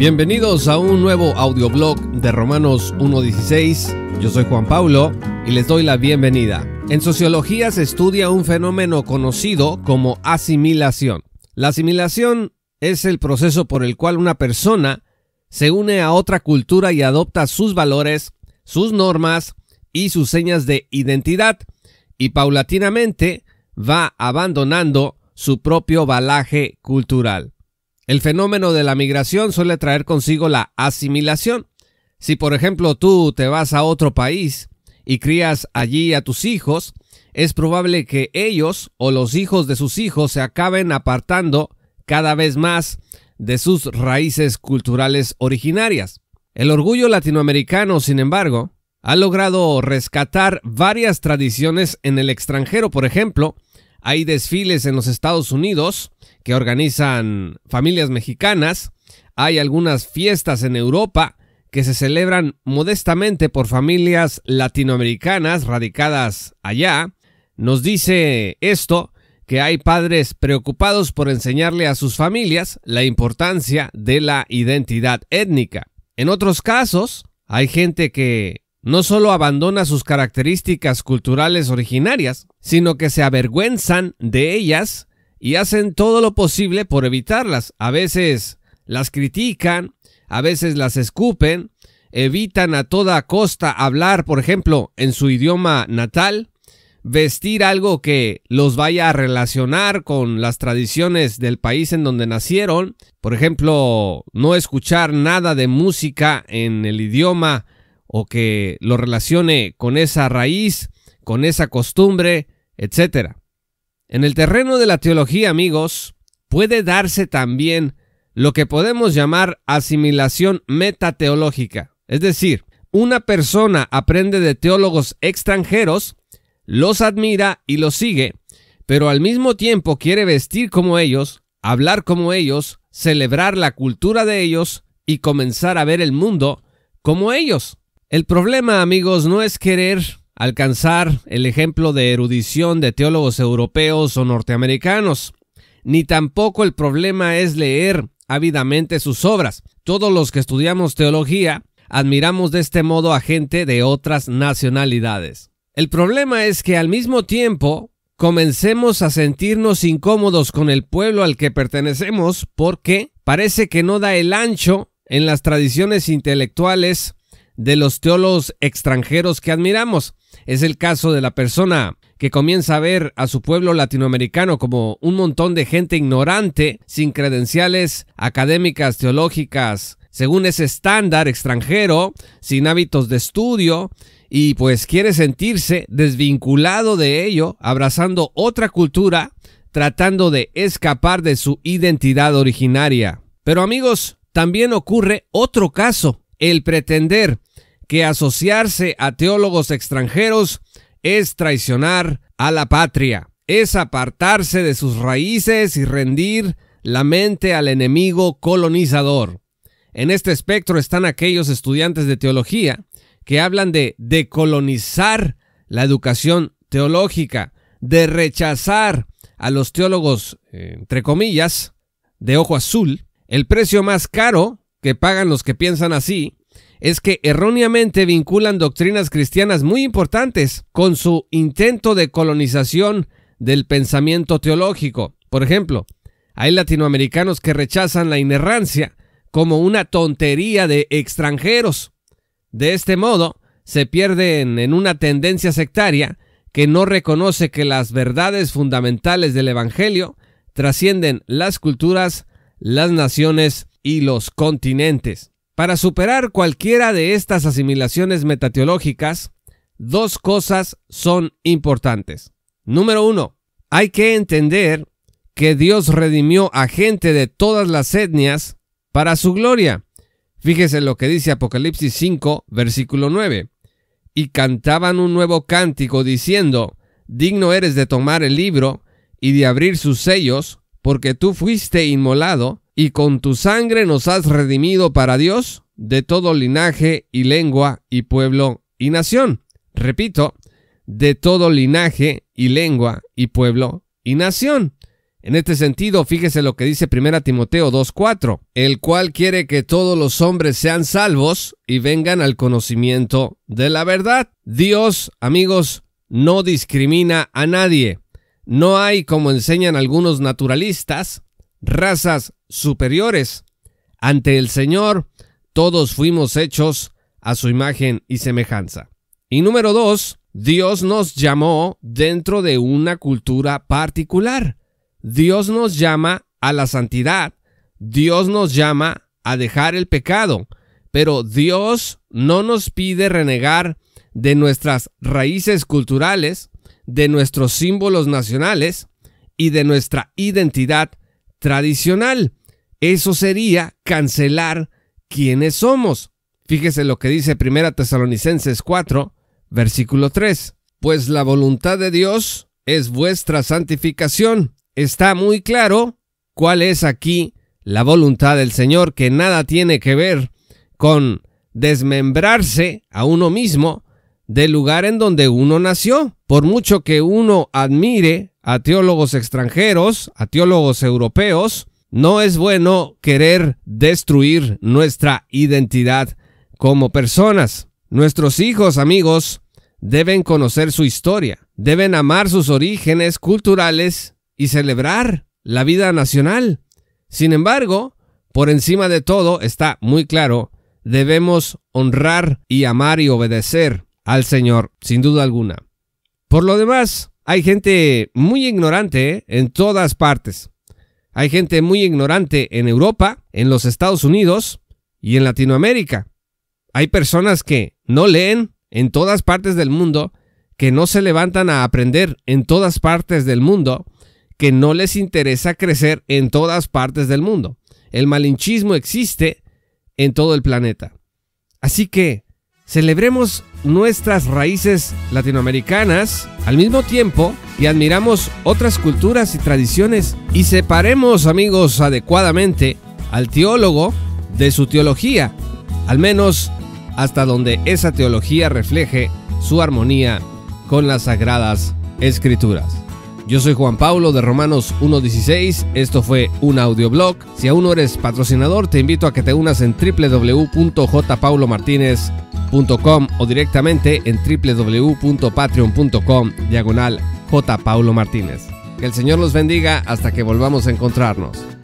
Bienvenidos a un nuevo audioblog de Romanos 1.16. Yo soy Juan Pablo y les doy la bienvenida. En sociología se estudia un fenómeno conocido como asimilación. La asimilación es el proceso por el cual una persona se une a otra cultura y adopta sus valores, sus normas y sus señas de identidad y paulatinamente va abandonando su propio balaje cultural. El fenómeno de la migración suele traer consigo la asimilación. Si por ejemplo tú te vas a otro país y crías allí a tus hijos, es probable que ellos o los hijos de sus hijos se acaben apartando cada vez más de sus raíces culturales originarias. El orgullo latinoamericano, sin embargo, ha logrado rescatar varias tradiciones en el extranjero, por ejemplo, hay desfiles en los Estados Unidos que organizan familias mexicanas. Hay algunas fiestas en Europa que se celebran modestamente por familias latinoamericanas radicadas allá. Nos dice esto que hay padres preocupados por enseñarle a sus familias la importancia de la identidad étnica. En otros casos, hay gente que no solo abandona sus características culturales originarias, sino que se avergüenzan de ellas y hacen todo lo posible por evitarlas. A veces las critican, a veces las escupen, evitan a toda costa hablar, por ejemplo, en su idioma natal, vestir algo que los vaya a relacionar con las tradiciones del país en donde nacieron, por ejemplo, no escuchar nada de música en el idioma o que lo relacione con esa raíz, con esa costumbre, etc. En el terreno de la teología, amigos, puede darse también lo que podemos llamar asimilación metateológica, es decir, una persona aprende de teólogos extranjeros, los admira y los sigue, pero al mismo tiempo quiere vestir como ellos, hablar como ellos, celebrar la cultura de ellos y comenzar a ver el mundo como ellos. El problema, amigos, no es querer alcanzar el ejemplo de erudición de teólogos europeos o norteamericanos, ni tampoco el problema es leer ávidamente sus obras. Todos los que estudiamos teología admiramos de este modo a gente de otras nacionalidades. El problema es que al mismo tiempo comencemos a sentirnos incómodos con el pueblo al que pertenecemos porque parece que no da el ancho en las tradiciones intelectuales de los teólogos extranjeros que admiramos. Es el caso de la persona que comienza a ver a su pueblo latinoamericano como un montón de gente ignorante, sin credenciales académicas, teológicas, según ese estándar extranjero, sin hábitos de estudio, y pues quiere sentirse desvinculado de ello, abrazando otra cultura, tratando de escapar de su identidad originaria. Pero amigos, también ocurre otro caso, el pretender que asociarse a teólogos extranjeros es traicionar a la patria, es apartarse de sus raíces y rendir la mente al enemigo colonizador. En este espectro están aquellos estudiantes de teología que hablan de decolonizar la educación teológica, de rechazar a los teólogos, eh, entre comillas, de ojo azul. El precio más caro que pagan los que piensan así es que erróneamente vinculan doctrinas cristianas muy importantes con su intento de colonización del pensamiento teológico. Por ejemplo, hay latinoamericanos que rechazan la inerrancia como una tontería de extranjeros. De este modo, se pierden en una tendencia sectaria que no reconoce que las verdades fundamentales del Evangelio trascienden las culturas, las naciones y los continentes. Para superar cualquiera de estas asimilaciones metateológicas, dos cosas son importantes. Número uno, hay que entender que Dios redimió a gente de todas las etnias para su gloria. Fíjese lo que dice Apocalipsis 5, versículo 9. Y cantaban un nuevo cántico diciendo, Digno eres de tomar el libro y de abrir sus sellos, porque tú fuiste inmolado y con tu sangre nos has redimido para Dios de todo linaje y lengua y pueblo y nación. Repito, de todo linaje y lengua y pueblo y nación. En este sentido, fíjese lo que dice 1 Timoteo 2.4, el cual quiere que todos los hombres sean salvos y vengan al conocimiento de la verdad. Dios, amigos, no discrimina a nadie. No hay, como enseñan algunos naturalistas, razas superiores. Ante el Señor, todos fuimos hechos a su imagen y semejanza. Y número dos, Dios nos llamó dentro de una cultura particular. Dios nos llama a la santidad. Dios nos llama a dejar el pecado. Pero Dios no nos pide renegar de nuestras raíces culturales, de nuestros símbolos nacionales y de nuestra identidad tradicional. Eso sería cancelar quienes somos. Fíjese lo que dice 1 Tesalonicenses 4, versículo 3. Pues la voluntad de Dios es vuestra santificación. Está muy claro cuál es aquí la voluntad del Señor, que nada tiene que ver con desmembrarse a uno mismo del lugar en donde uno nació. Por mucho que uno admire a teólogos extranjeros, a teólogos europeos, no es bueno querer destruir nuestra identidad como personas. Nuestros hijos, amigos, deben conocer su historia, deben amar sus orígenes culturales y celebrar la vida nacional. Sin embargo, por encima de todo, está muy claro, debemos honrar y amar y obedecer al Señor, sin duda alguna. Por lo demás, hay gente muy ignorante en todas partes. Hay gente muy ignorante en Europa, en los Estados Unidos y en Latinoamérica. Hay personas que no leen en todas partes del mundo, que no se levantan a aprender en todas partes del mundo, que no les interesa crecer en todas partes del mundo. El malinchismo existe en todo el planeta. Así que Celebremos nuestras raíces latinoamericanas al mismo tiempo y admiramos otras culturas y tradiciones y separemos amigos adecuadamente al teólogo de su teología, al menos hasta donde esa teología refleje su armonía con las sagradas escrituras. Yo soy Juan Pablo de Romanos 1.16, esto fue un audioblog. Si aún no eres patrocinador, te invito a que te unas en www.jpaulomartinez.com o directamente en www.patreon.com diagonal J. Paulo Martínez. Que el Señor los bendiga hasta que volvamos a encontrarnos.